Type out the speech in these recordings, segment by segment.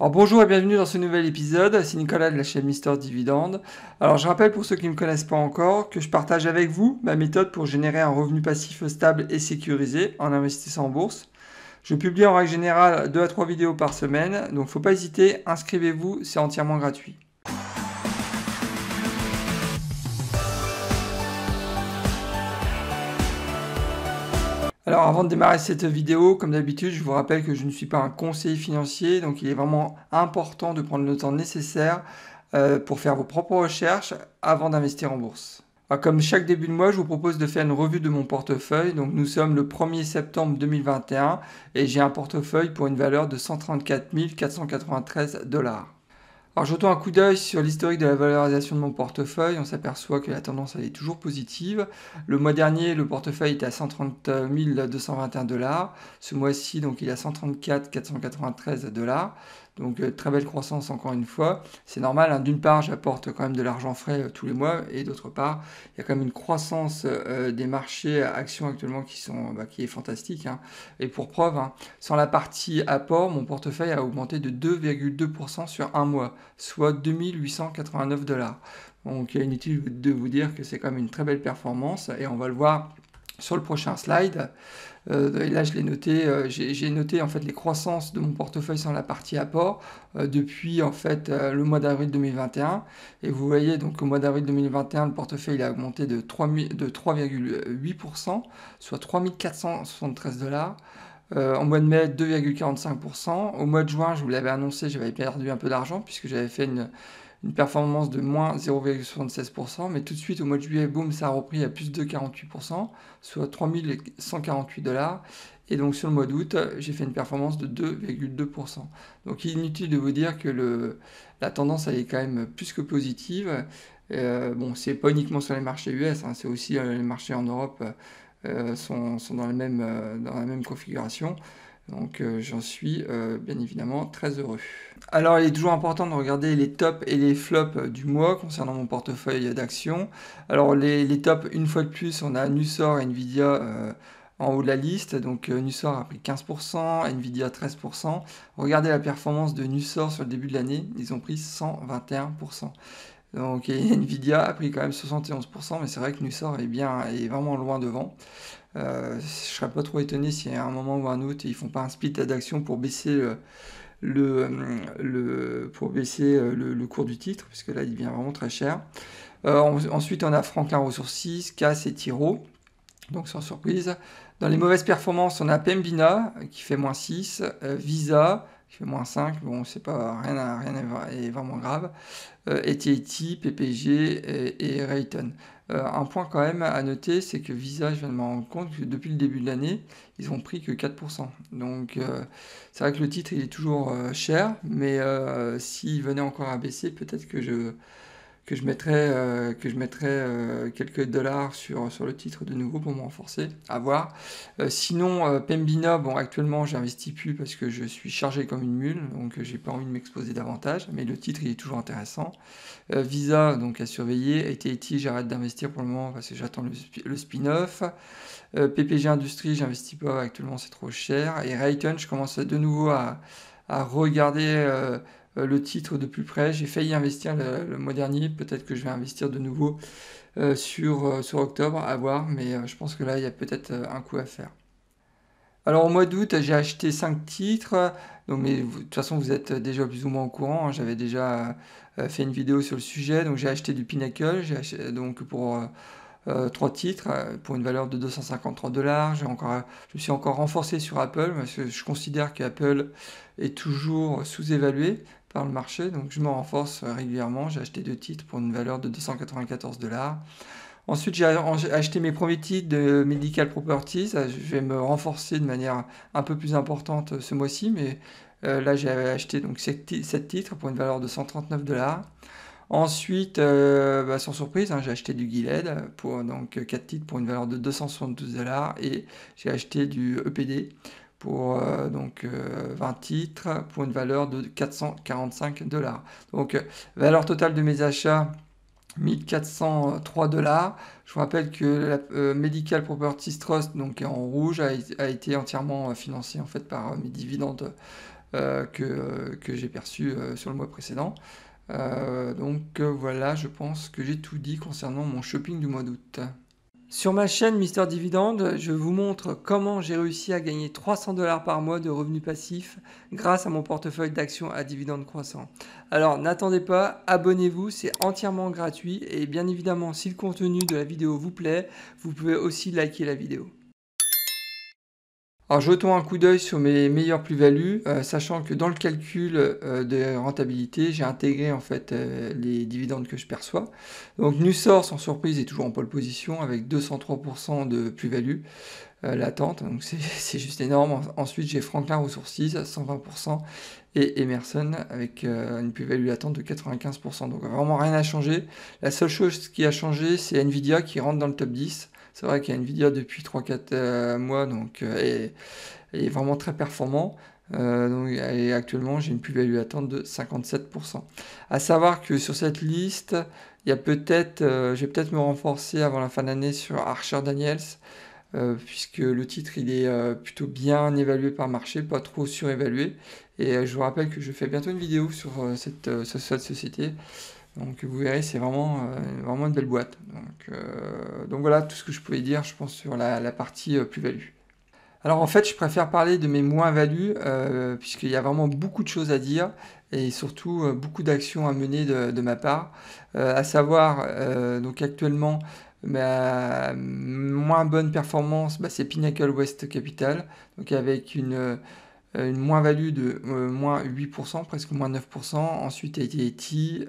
Alors bonjour et bienvenue dans ce nouvel épisode, c'est Nicolas de la chaîne Mister Dividende. Alors je rappelle pour ceux qui ne me connaissent pas encore que je partage avec vous ma méthode pour générer un revenu passif stable et sécurisé en investissant en bourse. Je publie en règle générale 2 à 3 vidéos par semaine, donc faut pas hésiter, inscrivez-vous, c'est entièrement gratuit. Alors avant de démarrer cette vidéo, comme d'habitude, je vous rappelle que je ne suis pas un conseiller financier, donc il est vraiment important de prendre le temps nécessaire euh, pour faire vos propres recherches avant d'investir en bourse. comme chaque début de mois, je vous propose de faire une revue de mon portefeuille. Donc nous sommes le 1er septembre 2021 et j'ai un portefeuille pour une valeur de 134 493 dollars. Alors jetons un coup d'œil sur l'historique de la valorisation de mon portefeuille, on s'aperçoit que la tendance est toujours positive. Le mois dernier, le portefeuille était à 130 221 dollars. Ce mois-ci, donc il est à 134 493 dollars. Donc euh, très belle croissance encore une fois. C'est normal, hein. d'une part j'apporte quand même de l'argent frais euh, tous les mois et d'autre part il y a quand même une croissance euh, des marchés actions actuellement qui, sont, bah, qui est fantastique. Hein. Et pour preuve, hein, sans la partie apport, mon portefeuille a augmenté de 2,2% sur un mois, soit 2889 dollars. Donc inutile de vous dire que c'est quand même une très belle performance et on va le voir sur le prochain slide. Euh, là, je l'ai noté, euh, j'ai noté en fait les croissances de mon portefeuille sur la partie apport euh, depuis en fait le mois d'avril 2021. Et vous voyez donc au mois d'avril 2021, le portefeuille a augmenté de 3,8%, de 3, soit 3473 dollars. en mois de mai, 2,45%. Au mois de juin, je vous l'avais annoncé, j'avais perdu un peu d'argent puisque j'avais fait une, une performance de moins 0,76%, mais tout de suite au mois de juillet, boum, ça a repris à plus de 48%, soit 3148 dollars. Et donc sur le mois d'août, j'ai fait une performance de 2,2%. Donc inutile de vous dire que le, la tendance, elle est quand même plus que positive. Euh, bon, c'est pas uniquement sur les marchés US, hein, c'est aussi euh, les marchés en Europe euh, sont, dans, même, euh, dans la même configuration. Donc euh, j'en suis euh, bien évidemment très heureux. Alors il est toujours important de regarder les tops et les flops euh, du mois concernant mon portefeuille d'actions. Alors les, tops, une fois de plus, on a Nusor et Nvidia en haut de la liste. Donc Nusor a pris 15%, Nvidia 13%. Regardez la performance de Nusor sur le début de l'année, ils ont pris 121%. Donc Nvidia a pris quand même 71%, mais c'est vrai que Nusor est bien, est vraiment loin devant. Euh, je ne serais pas trop étonné s'il y a un moment ou un autre ils ne font pas un split d'action pour baisser le, pour baisser euh, le, cours du titre, puisque là il devient vraiment très cher. Euh, ensuite on a Franklin 6, Cass et Tiro, donc sans surprise. Dans les mauvaises performances, on a Pembina qui fait moins 6, Visa, qui fait moins 5, bon, c'est pas rien, à, rien vraiment grave. Euh, ET, PPG et, Rayton. Euh, un point quand même à noter, c'est que Visa, je viens de me rendre compte que depuis le début de l'année, ils ont pris que 4%. Donc euh, c'est vrai que le titre il est toujours cher, mais s'il venait encore à baisser, peut-être que je que je mettrais, euh, que je mettrai euh, quelques dollars sur, sur le titre de nouveau pour me renforcer, à voir. Euh, sinon, Pembina, bon, actuellement, j'investis plus parce que je suis chargé comme une mule, donc j'ai pas envie de m'exposer davantage, mais le titre, il est toujours intéressant. Visa, donc à surveiller. AT&T, j'arrête d'investir pour le moment parce que j'attends le, spin-off. PPG Industrie, j'investis pas, actuellement, c'est trop cher. Et Raytheon, je commence de nouveau à regarder euh, le titre de plus près. J'ai failli investir le, mois dernier, peut-être que je vais investir de nouveau euh, euh, sur, octobre, à voir, mais je pense que là, il y a peut-être un coup à faire. Alors au mois d'août, j'ai acheté 5 titres, donc, mais de toute façon, vous êtes déjà plus ou moins au courant, hein. j'avais déjà fait une vidéo sur le sujet, donc j'ai acheté du Pinnacle, j'ai acheté donc pour... 3 titres pour une valeur de 253 dollars. Je me suis encore renforcé sur Apple parce que je considère que Apple est toujours sous-évalué par le marché. Donc je me renforce euh, régulièrement. J'ai acheté deux titres pour une valeur de 294 dollars. Ensuite, j'ai acheté mes premiers titres de Medical Properties. Euh, je vais me renforcer de manière un peu plus importante euh, ce mois-ci, mais là, j'ai acheté donc 7, titres pour une valeur de 139 dollars. Ensuite, bah, sans surprise, hein, j'ai acheté du Gilead pour donc 4 titres pour une valeur de 272 dollars et j'ai acheté du EPD pour euh, donc 20 euh, titres pour une valeur de 445 dollars. Donc euh, valeur totale de mes achats 1403 dollars. Je vous rappelle que la Medical Properties Trust donc en rouge a, été entièrement financé en fait par mes dividendes que, que j'ai perçus sur le mois précédent. donc voilà, je pense que j'ai tout dit concernant mon shopping du mois d'août. Sur ma chaîne Mister Dividende, je vous montre comment j'ai réussi à gagner 300 dollars par mois de revenus passifs grâce à mon portefeuille d'actions à dividendes croissants. Alors n'attendez pas, abonnez-vous, c'est entièrement gratuit et bien évidemment si le contenu de la vidéo vous plaît, vous pouvez aussi liker la vidéo. Alors jetons un coup d'œil sur mes meilleures plus-values, euh, sachant que dans le calcul euh, de rentabilité, j'ai intégré en fait euh, les dividendes que je perçois. Donc Nusor, sans surprise, est toujours en pole position avec 203% de plus-value l'attente, donc c'est juste énorme. Ensuite j'ai Franklin Ressources, 120%, et Emerson avec euh, une plus-value latente de 95%. Donc vraiment rien à changer. La seule chose qui a changé, c'est Nvidia qui rentre dans le top 10. C'est vrai qu'il y a Nvidia depuis 3-4 euh, mois, donc euh, est, vraiment très performant. donc, et actuellement, j'ai une plus-value attente de 57%. A savoir que sur cette liste, il y a peut-être, j'ai peut-être me renforcer avant la fin d'année sur Archer Daniels. puisque le titre il est plutôt bien évalué par marché, pas trop surévalué. Et euh, je vous rappelle que je fais bientôt une vidéo sur euh, cette, euh, société. Donc vous verrez, c'est vraiment, vraiment une belle boîte. Donc, voilà tout ce que je pouvais dire, je pense, sur la, partie plus-value. Alors en fait, je préfère parler de mes moins-values, puisqu'il y a vraiment beaucoup de choses à dire et surtout beaucoup d'actions à mener de, ma part. à savoir, donc actuellement, ma moins bonne performance, bah, c'est Pinnacle West Capital, donc avec une une moins-value de moins 8%, presque moins 9%. Ensuite, ETI,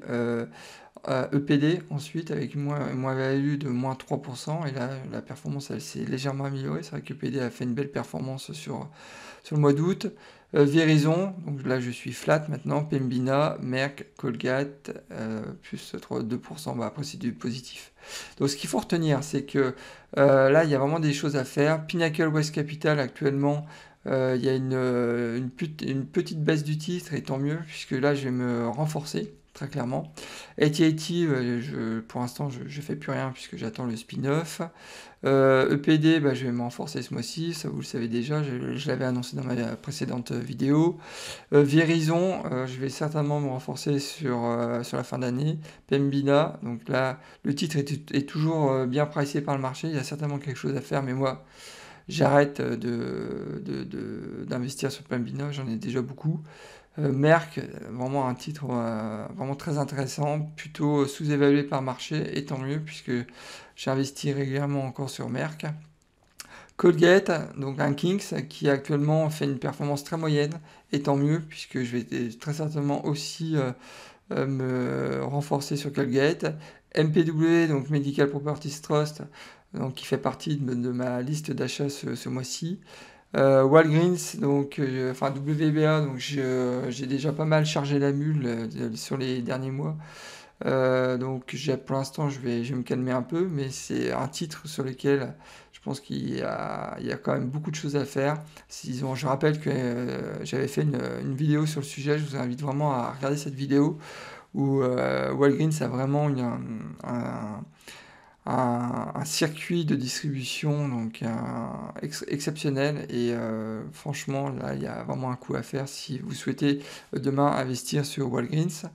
EPD, ensuite, avec une moins-value de moins 3%. Et là, la performance, elle s'est légèrement améliorée. C'est vrai qu'EPD e a fait une belle performance sur, sur le mois d'août. Euh, donc là je suis flat maintenant, Pembina, Merck, Colgate, euh, plus 3, 2%, bah après c'est du positif. Donc ce qu'il faut retenir, c'est que euh, là il y a vraiment des choses à faire. Pinnacle West Capital actuellement, il y a une, petite baisse du titre, et tant mieux, puisque là je vais me renforcer très clairement. et euh, je, pour l'instant, je ne fais plus rien puisque j'attends le spin-off. EPD, euh, e bah, je vais me renforcer ce mois-ci, ça vous le savez déjà, je, l'avais annoncé dans ma précédente vidéo. Euh, Vérison, je vais certainement me renforcer sur, sur la fin d'année. Pembina, donc là, le titre est, toujours bien pricé par le marché, il y a certainement quelque chose à faire, mais moi, j'arrête d'investir de, de, sur Pembina, j'en ai déjà beaucoup. Euh, Merck, vraiment un titre euh, vraiment très intéressant, plutôt sous-évalué par marché, et tant mieux, puisque j'investis régulièrement encore sur Merck. Colgate, donc un Kings, qui actuellement fait une performance très moyenne, et tant mieux, puisque je vais très certainement aussi euh, me renforcer sur Colgate. MPW, donc Medical Properties Trust, donc qui fait partie de, ma liste d'achat ce mois-ci. Euh, Walgreens, donc, euh, enfin WBA, donc euh, j'ai déjà pas mal chargé la mule sur les derniers mois. donc pour l'instant, je vais, je me calmer un peu, mais c'est un titre sur lequel je pense qu'il y, y, a quand même beaucoup de choses à faire. Ont, je rappelle que j'avais fait une, vidéo sur le sujet, je vous invite vraiment à regarder cette vidéo où Walgreens a vraiment un, un, circuit de distribution donc euh, exceptionnel et euh, franchement là il y a vraiment un coup à faire si vous souhaitez euh, demain investir sur Walgreens.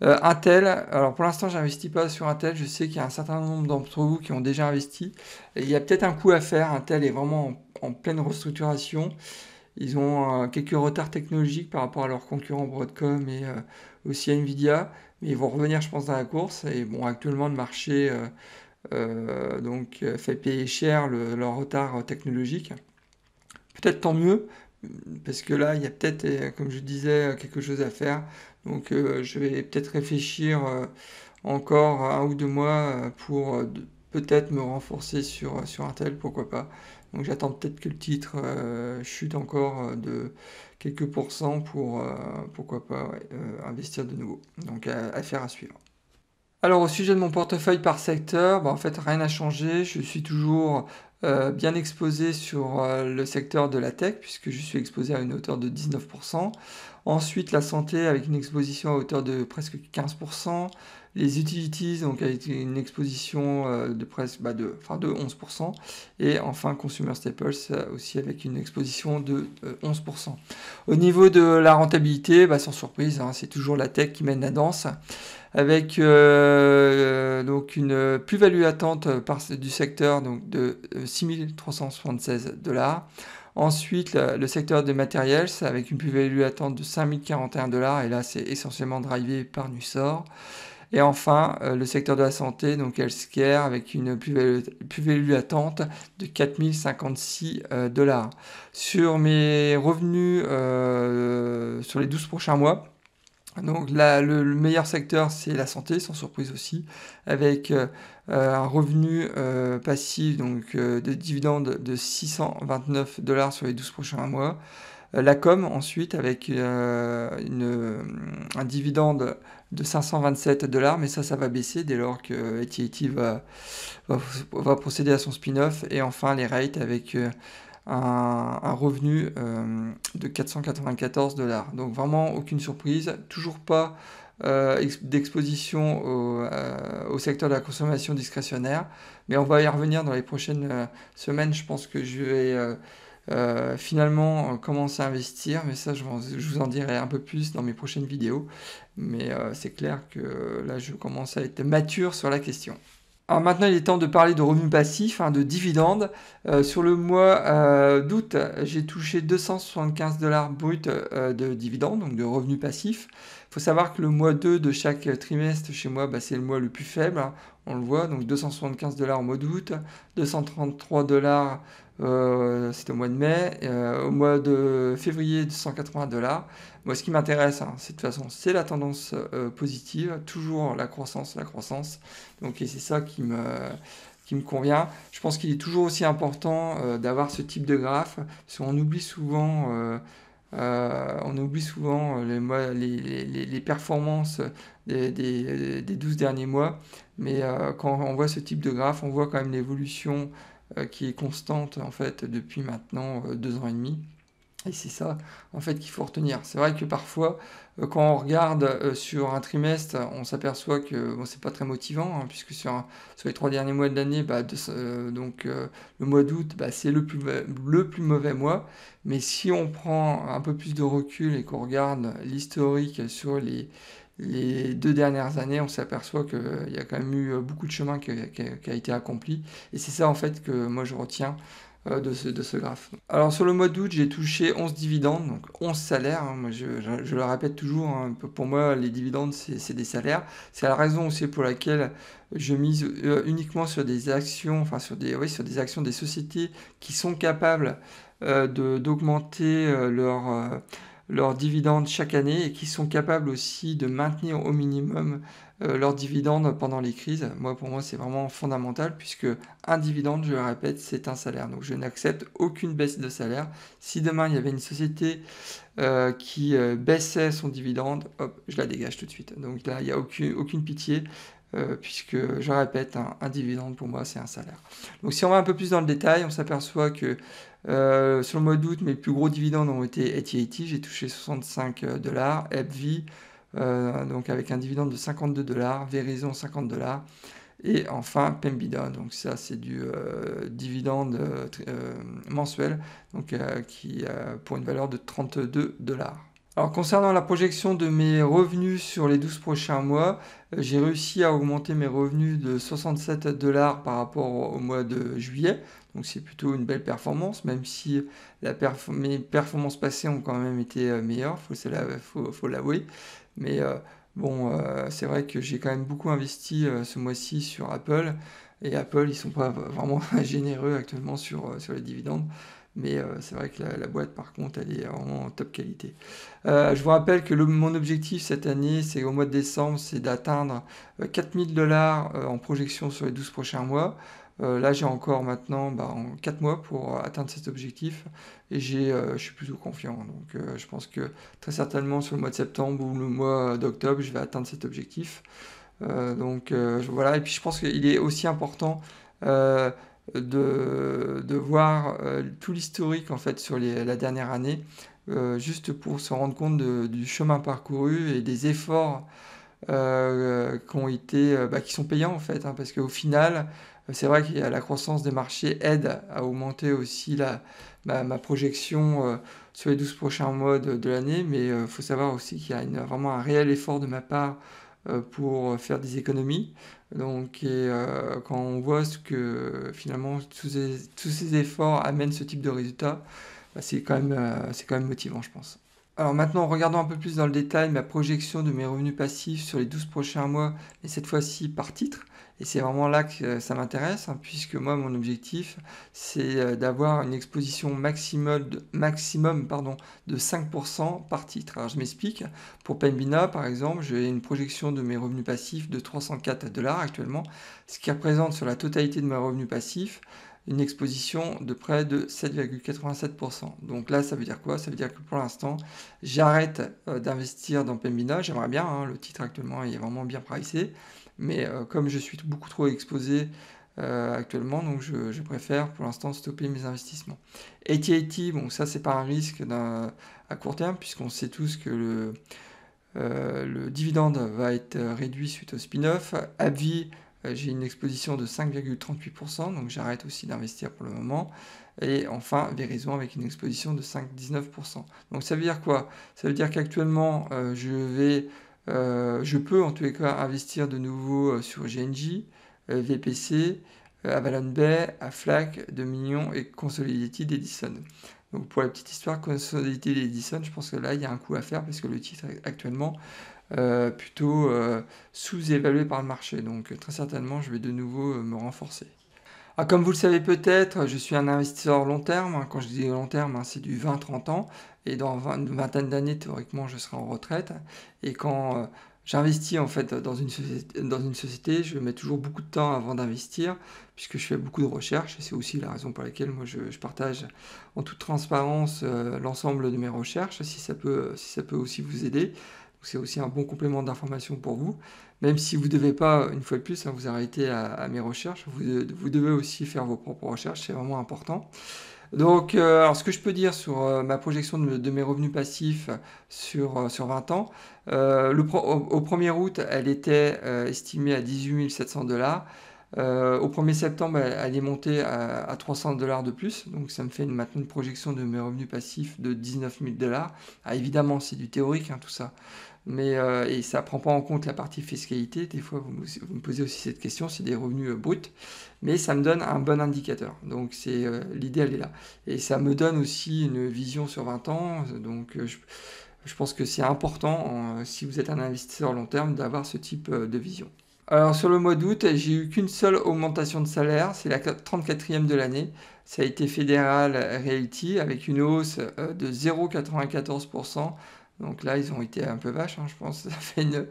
Intel, alors pour l'instant j'investis pas sur Intel, je sais qu'il y a un certain nombre d'entre vous qui ont déjà investi. il y a peut-être un coup à faire, Intel est vraiment en, pleine restructuration. Ils ont quelques retards technologiques par rapport à leurs concurrents Broadcom et aussi à Nvidia, mais ils vont revenir je pense dans la course. Et bon actuellement le marché euh, donc euh, fait payer cher le, leur retard technologique. Peut-être tant mieux, parce que là, il y a peut-être, euh, comme je disais, quelque chose à faire. Donc je vais peut-être réfléchir encore un ou deux mois pour peut-être me renforcer sur, sur Intel, pourquoi pas. Donc j'attends peut-être que le titre chute encore de quelques pourcents pour, pourquoi pas, investir de nouveau. Donc affaire à suivre. Alors au sujet de mon portefeuille par secteur, bah, en fait rien n'a changé, je suis toujours euh, bien exposé sur euh, le secteur de la tech puisque je suis exposé à une hauteur de 19%. Ensuite la santé avec une exposition à hauteur de presque 15%. Les utilities donc avec une exposition euh, de presque bah, de, enfin, de 11%. Et enfin consumer staples aussi avec une exposition de 11%. Au niveau de la rentabilité, bah, sans surprise, hein, c'est toujours la tech qui mène la danse avec euh, donc une plus-value attente par, du secteur donc de 6376 euh, dollars. Ensuite, le, secteur des matériels, avec une plus-value attente de 5041 dollars, et là c'est essentiellement drivé par Nusor. Et enfin, euh, le secteur de la santé, donc healthcare, avec une plus-value attente de 4056 dollars. Sur mes revenus sur les 12 prochains mois, donc là, le, meilleur secteur, c'est la santé, sans surprise aussi, avec euh, euh, un revenu euh, passif donc, de dividendes de 629 dollars sur les 12 prochains mois. La com ensuite avec un dividende de 527 dollars, mais ça, ça va baisser dès lors que AT&T va, va procéder à son spin-off. Et enfin les rates avec un, revenu euh, de 494 dollars. Donc vraiment aucune surprise, toujours pas euh, d'exposition euh, au, secteur de la consommation discrétionnaire, mais on va y revenir dans les prochaines semaines. Je pense que je vais finalement commencer à investir, mais ça je, vous en dirai un peu plus dans mes prochaines vidéos. Mais c'est clair que là je commence à être mature sur la question. Alors maintenant, il est temps de parler de revenus passifs, hein, de dividendes. Euh, sur le mois euh, d'août, j'ai touché 275 dollars bruts euh, de dividendes, donc de revenus passifs. Il faut savoir que le mois 2 de chaque trimestre chez moi, bah, c'est le mois le plus faible. Hein. on le voit, donc 275 dollars au mois d'août, 233 dollars euh, c'était au mois de mai, euh, au mois de février de 180 dollars. Moi, ce qui m'intéresse, hein, c'est de toute façon, c'est la tendance euh, positive, toujours la croissance, la croissance. Donc, et c'est ça qui me, qui me convient. Je pense qu'il est toujours aussi important euh, d'avoir ce type de graphe, parce qu'on oublie souvent. on oublie souvent les, les, les, performances des, des, des, 12 derniers mois, mais quand on voit ce type de graphe, on voit quand même l'évolution euh, qui est constante en fait depuis maintenant euh, deux ans et demi. Et c'est ça, en fait, qu'il faut retenir. C'est vrai que parfois, euh, quand on regarde sur un trimestre, on s'aperçoit que ce c'est pas très motivant, hein, puisque sur, les trois derniers mois de l'année, bah, donc le mois d'août, bah, c'est le plus, le plus mauvais mois. Mais si on prend un peu plus de recul et qu'on regarde l'historique sur les les deux dernières années, on s'aperçoit qu'il euh, y a quand même eu euh, beaucoup de chemin qui, a, été accompli. Et c'est ça en fait que moi je retiens euh, de ce, graphe. Alors sur le mois d'août, j'ai touché 11 dividendes, donc 11 salaires. Hein. je, le répète toujours, hein, pour moi les dividendes c'est des salaires. C'est la raison aussi pour laquelle je mise uniquement sur des actions, enfin sur des, oui, sur des actions des sociétés qui sont capables d'augmenter leur leurs dividendes chaque année et qui sont capables aussi de maintenir au minimum euh, leurs dividendes pendant les crises. Moi, pour moi, c'est vraiment fondamental puisque un dividende, je le répète, c'est un salaire. Donc, je n'accepte aucune baisse de salaire. Si demain il y avait une société euh, qui euh, baissait son dividende, hop, je la dégage tout de suite. Donc là, il n'y a aucune, aucune pitié. puisque je répète, un dividende pour moi c'est un salaire. Donc si on va un peu plus dans le détail, on s'aperçoit que euh, sur le mois d'août, mes plus gros dividendes ont été AT&T, e j'ai touché 65 euh, dollars, euh, donc avec un dividende de 52 dollars, Verizon 50 dollars, et enfin Pembida, donc ça c'est du dividende mensuel, donc qui pour une valeur de 32 dollars. Alors concernant la projection de mes revenus sur les 12 prochains mois, euh, j'ai réussi à augmenter mes revenus de 67 dollars par rapport au mois de juillet. Donc c'est plutôt une belle performance, même si mes performances passées ont quand même été euh, meilleures, faut, faut, l'avouer. Mais euh, bon, c'est vrai que j'ai quand même beaucoup investi ce mois-ci sur Apple. Et Apple, ils sont pas vraiment généreux actuellement sur les dividendes. Mais euh, c'est vrai que la, boîte, par contre, elle est vraiment en top qualité. Euh, je vous rappelle que mon objectif cette année, c'est au mois de décembre, c'est d'atteindre 4000 euh, dollars en projection sur les 12 prochains mois. là, j'ai encore maintenant 4 bah, mois pour atteindre cet objectif et je suis plutôt confiant. Donc, je pense que très certainement sur le mois de septembre ou le mois d'octobre, je vais atteindre cet objectif. donc, voilà. Et puis, je pense qu'il est aussi important de, voir euh, tout l'historique en fait sur la dernière année, euh, juste pour se rendre compte du chemin parcouru et des efforts euh, qui ont été, bah, qui sont payants en fait, hein, parce qu'au final, c'est vrai que la croissance des marchés aide à augmenter aussi la, ma, projection sur les 12 prochains mois de, l'année, mais il faut savoir aussi qu'il y a vraiment un réel effort de ma part euh, pour faire des économies. Donc, euh, quand on voit ce que finalement tous ces, efforts amènent ce type de résultat, bah, c'est quand, euh, c'est quand même motivant, je pense. Alors maintenant, regardons un peu plus dans le détail ma projection de mes revenus passifs sur les 12 prochains mois, et cette fois-ci par titre. Et c'est vraiment là que ça m'intéresse, hein, puisque moi, mon objectif, c'est euh, d'avoir une exposition maximum de, maximum, pardon, de 5% par titre. Alors, je m'explique. Pour Pembina, par exemple, j'ai une projection de mes revenus passifs de 304 dollars actuellement, ce qui représente sur la totalité de mes revenus passifs une exposition de près de 7,87%. Donc là, ça veut dire quoi Ça veut dire que pour l'instant, j'arrête euh, d'investir dans Pembina. J'aimerais bien, hein, le titre actuellement est vraiment bien pricé. Mais euh, comme je suis beaucoup trop exposé euh, actuellement, donc je, préfère pour l'instant stopper mes investissements. AT&T, bon ça c'est pas un risque à court terme puisqu'on sait tous que le, euh, dividende va être réduit suite au spin-off. Abvi, j'ai une exposition de 5,38%, donc j'arrête aussi d'investir pour le moment. Et enfin, Verizon avec une exposition de 5,19%. Donc ça veut dire quoi Ça veut dire qu'actuellement, je vais euh, je peux en tous les cas investir de nouveau euh, sur GNJ, euh, VPC, Avalon Bay, Aflac, Dominion et Consolidated Edison. Donc pour la petite histoire, Consolidated Edison, je pense que là il y a un coup à faire parce que le titre est actuellement plutôt sous-évalué par le marché. Donc très certainement je vais de nouveau me renforcer. Ah, comme vous le savez peut-être, je suis un investisseur long terme. Quand je dis long terme, hein, c'est du 20-30 ans et dans une vingtaine d'années, théoriquement, je serai en retraite. Et quand euh, j'investis en fait dans une, société, je mets toujours beaucoup de temps avant d'investir, puisque je fais beaucoup de recherches, c'est aussi la raison pour laquelle moi je, partage en toute transparence euh, l'ensemble de mes recherches, si ça peut, si ça peut aussi vous aider. C'est aussi un bon complément d'information pour vous. Même si vous ne devez pas, une fois de plus, hein, vous arrêter à, mes recherches, vous devez aussi faire vos propres recherches, c'est vraiment important. Donc, euh, alors ce que je peux dire sur euh, ma projection de, mes revenus passifs sur, 20 euh, ans, au, 1er août, elle était estimée à 18 700 dollars. au 1er septembre, elle, est montée à, 300 dollars de plus. Donc, ça me fait une, maintenant une projection de mes revenus passifs de 19 000 dollars. Ah, évidemment, c'est du théorique, hein, tout ça mais euh, et ça ne prend pas en compte la partie fiscalité. Des fois, vous, me posez aussi cette question, c'est des revenus euh, bruts, mais ça me donne un bon indicateur. Donc, c'est l'idéal euh, l'idée, elle est là. Et ça me donne aussi une vision sur 20 ans. Donc, je, je, pense que c'est important, si vous êtes un investisseur long terme, d'avoir ce type de vision. Alors sur le mois d'août, j'ai eu qu'une seule augmentation de salaire, c'est la 34e de l'année. Ça a été Fédéral Realty avec une hausse de 0,94%. Donc là, ils ont été un peu vaches, hein, je pense. Ça fait une,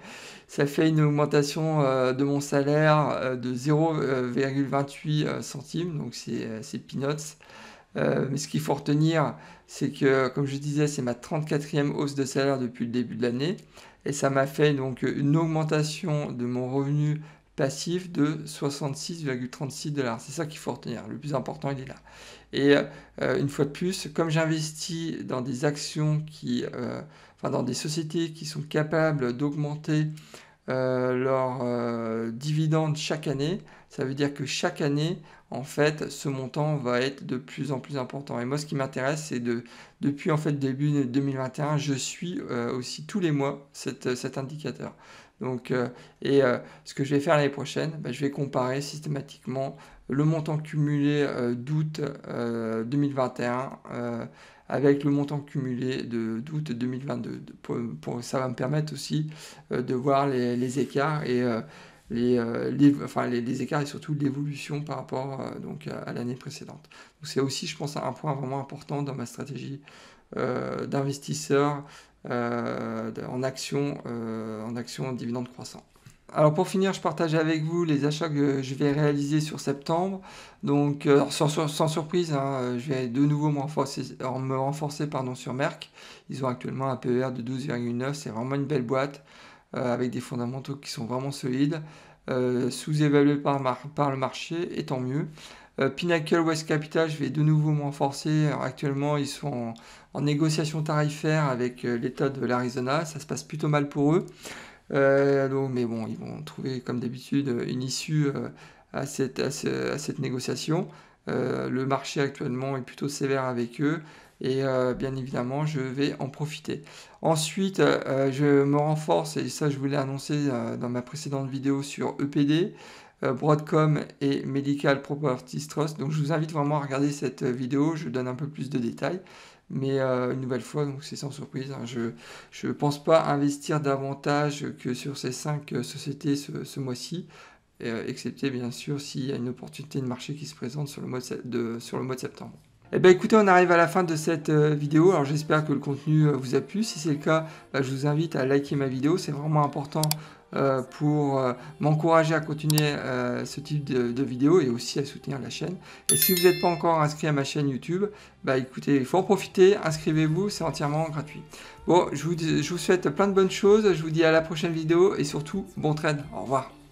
ça fait une augmentation euh, de mon salaire euh, de 0,28 euh, centimes, donc c'est peanuts. mais ce qu'il faut retenir, c'est que, comme je disais, c'est ma 34e hausse de salaire depuis le début de l'année. Et ça m'a fait donc une augmentation de mon revenu passif de 66,36 dollars. C'est ça qu'il faut retenir. Le plus important, il est là. Et une fois de plus, comme j'investis dans des actions qui dans des sociétés qui sont capables d'augmenter euh, leurs euh, dividendes chaque année, ça veut dire que chaque année, en fait, ce montant va être de plus en plus important. Et moi, ce qui m'intéresse, c'est de, depuis en fait début 2021, je suis euh, aussi tous les mois cet indicateur. Donc, euh, et euh, ce que je vais faire l'année prochaine, bah, je vais comparer systématiquement le montant cumulé euh, d'août 2021 avec le montant cumulé d'août 2022. ça va me permettre aussi de voir les, écarts et les, les, écarts et surtout l'évolution par rapport donc, à l'année précédente. C'est aussi, je pense, un point vraiment important dans ma stratégie d'investisseur euh, euh, en action en action dividendes croissants. Alors pour finir, je partage avec vous les achats que je vais réaliser sur septembre. Donc euh, sans, surprise, hein, je vais de nouveau me renforcer, pardon, sur Merck. Ils ont actuellement un PER de 12,9. C'est vraiment une belle boîte avec des fondamentaux qui sont vraiment solides, sous-évalués par, le marché, et tant mieux. Euh, Pinnacle West Capital, je vais de nouveau renforcer. Actuellement, ils sont en, négociation tarifaire avec euh, l'État de l'Arizona. Ça se passe plutôt mal pour eux. Euh, mais bon, ils vont trouver, comme d'habitude, une issue à cette, à, cette, négociation. le marché actuellement est plutôt sévère avec eux. Et bien évidemment, je vais en profiter. Ensuite, je me renforce, et ça je vous l'ai annoncé dans ma précédente vidéo sur EPD. Euh, Broadcom et Medical Properties Trust. Donc je vous invite vraiment à regarder cette euh, vidéo, je donne un peu plus de détails. Mais euh, une nouvelle fois, c'est sans surprise, hein, je ne pense pas investir davantage que sur ces cinq sociétés ce, mois-ci, excepté bien sûr s'il y a une opportunité de marché qui se présente sur le mois de, sur le mois de septembre. Eh bien écoutez, on arrive à la fin de cette vidéo, alors j'espère que le contenu vous a plu. Si c'est le cas, bah, je vous invite à liker ma vidéo, c'est vraiment important euh, pour euh, m'encourager à continuer euh, ce type de, vidéo vidéos et aussi à soutenir la chaîne. Et si vous n'êtes pas encore inscrit à ma chaîne YouTube, bah écoutez, il faut en profiter, inscrivez-vous, c'est entièrement gratuit. Bon, je vous, je vous souhaite plein de bonnes choses, je vous dis à la prochaine vidéo et surtout, bon trade, au revoir.